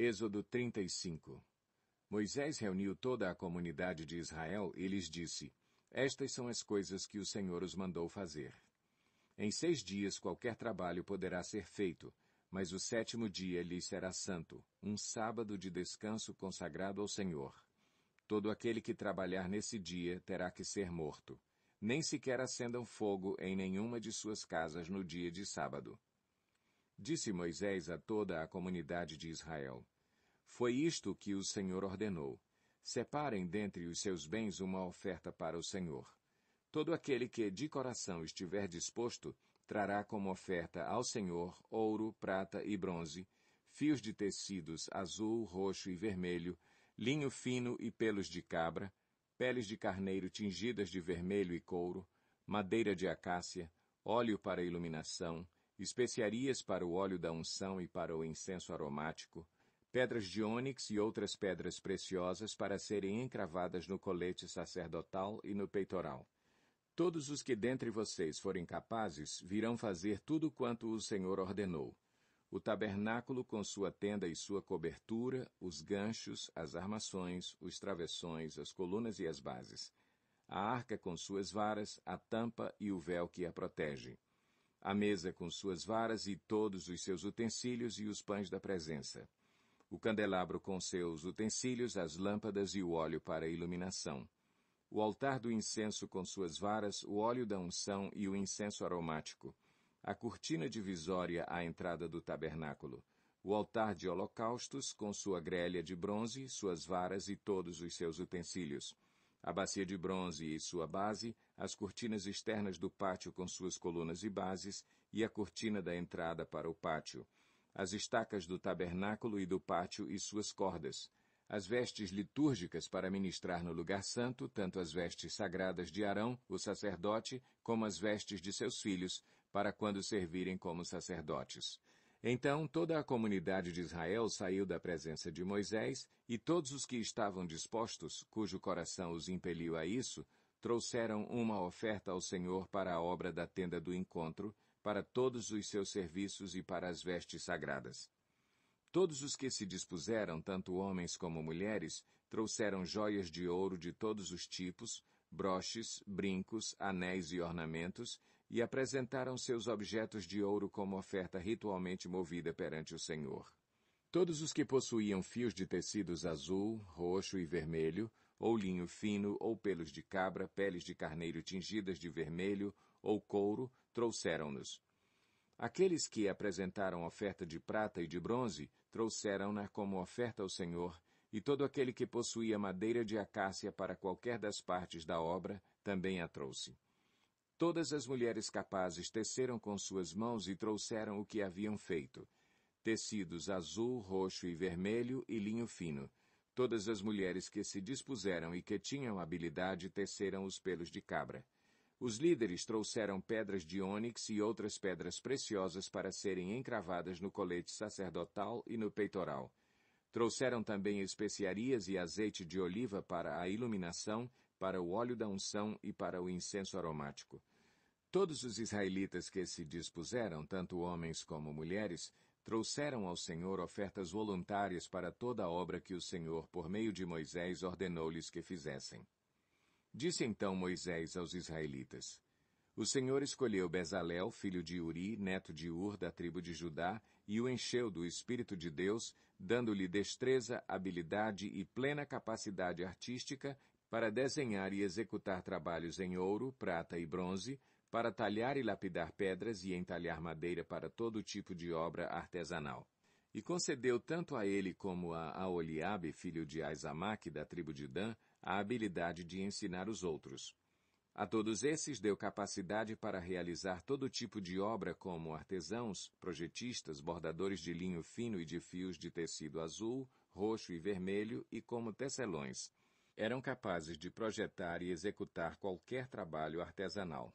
Êxodo 35 Moisés reuniu toda a comunidade de Israel e lhes disse: Estas são as coisas que o Senhor os mandou fazer. Em seis dias qualquer trabalho poderá ser feito, mas o sétimo dia lhes será santo, um sábado de descanso consagrado ao Senhor. Todo aquele que trabalhar nesse dia terá que ser morto. Nem sequer acendam fogo em nenhuma de suas casas no dia de sábado. Disse Moisés a toda a comunidade de Israel: Foi isto que o Senhor ordenou. Separem dentre os seus bens uma oferta para o Senhor. Todo aquele que de coração estiver disposto trará como oferta ao Senhor ouro, prata e bronze, fios de tecidos azul, roxo e vermelho, linho fino e pelos de cabra, peles de carneiro tingidas de vermelho e couro, madeira de acácia, óleo para iluminação, especiarias para o óleo da unção e para o incenso aromático, pedras de ônix e outras pedras preciosas para serem encravadas no colete sacerdotal e no peitoral. Todos os que dentre vocês forem capazes virão fazer tudo quanto o Senhor ordenou. O tabernáculo com sua tenda e sua cobertura, os ganchos, as armações, os travessões, as colunas e as bases. A arca com suas varas, a tampa e o véu que a protege a mesa com suas varas e todos os seus utensílios e os pães da presença, o candelabro com seus utensílios, as lâmpadas e o óleo para a iluminação, o altar do incenso com suas varas, o óleo da unção e o incenso aromático, a cortina divisória à entrada do tabernáculo, o altar de holocaustos com sua grelha de bronze, suas varas e todos os seus utensílios, a bacia de bronze e sua base, as cortinas externas do pátio com suas colunas e bases, e a cortina da entrada para o pátio, as estacas do tabernáculo e do pátio e suas cordas, as vestes litúrgicas para ministrar no lugar santo, tanto as vestes sagradas de Arão, o sacerdote, como as vestes de seus filhos, para quando servirem como sacerdotes. Então toda a comunidade de Israel saiu da presença de Moisés, e todos os que estavam dispostos, cujo coração os impeliu a isso, trouxeram uma oferta ao Senhor para a obra da tenda do encontro, para todos os seus serviços e para as vestes sagradas. Todos os que se dispuseram, tanto homens como mulheres, trouxeram joias de ouro de todos os tipos, broches, brincos, anéis e ornamentos, e apresentaram seus objetos de ouro como oferta ritualmente movida perante o Senhor. Todos os que possuíam fios de tecidos azul, roxo e vermelho, ou linho fino, ou pelos de cabra, peles de carneiro tingidas de vermelho, ou couro, trouxeram-nos. Aqueles que apresentaram oferta de prata e de bronze, trouxeram-na como oferta ao Senhor, e todo aquele que possuía madeira de acácia para qualquer das partes da obra também a trouxe. Todas as mulheres capazes teceram com suas mãos e trouxeram o que haviam feito: tecidos azul, roxo e vermelho e linho fino. Todas as mulheres que se dispuseram e que tinham habilidade teceram os pelos de cabra. Os líderes trouxeram pedras de ônix e outras pedras preciosas para serem encravadas no colete sacerdotal e no peitoral. Trouxeram também especiarias e azeite de oliva para a iluminação, para o óleo da unção e para o incenso aromático. Todos os israelitas que se dispuseram, tanto homens como mulheres, trouxeram ao Senhor ofertas voluntárias para toda a obra que o Senhor, por meio de Moisés, ordenou-lhes que fizessem. Disse então Moisés aos israelitas: o Senhor escolheu Bezalel, filho de Uri, neto de Ur, da tribo de Judá, e o encheu do Espírito de Deus, dando-lhe destreza, habilidade e plena capacidade artística para desenhar e executar trabalhos em ouro, prata e bronze, para talhar e lapidar pedras e entalhar madeira para todo tipo de obra artesanal. E concedeu tanto a ele como a Aoliabe, filho de Aizamaque, da tribo de Dan, a habilidade de ensinar os outros. A todos esses deu capacidade para realizar todo tipo de obra como artesãos, projetistas, bordadores de linho fino e de fios de tecido azul, roxo e vermelho e como tecelões. Eram capazes de projetar e executar qualquer trabalho artesanal.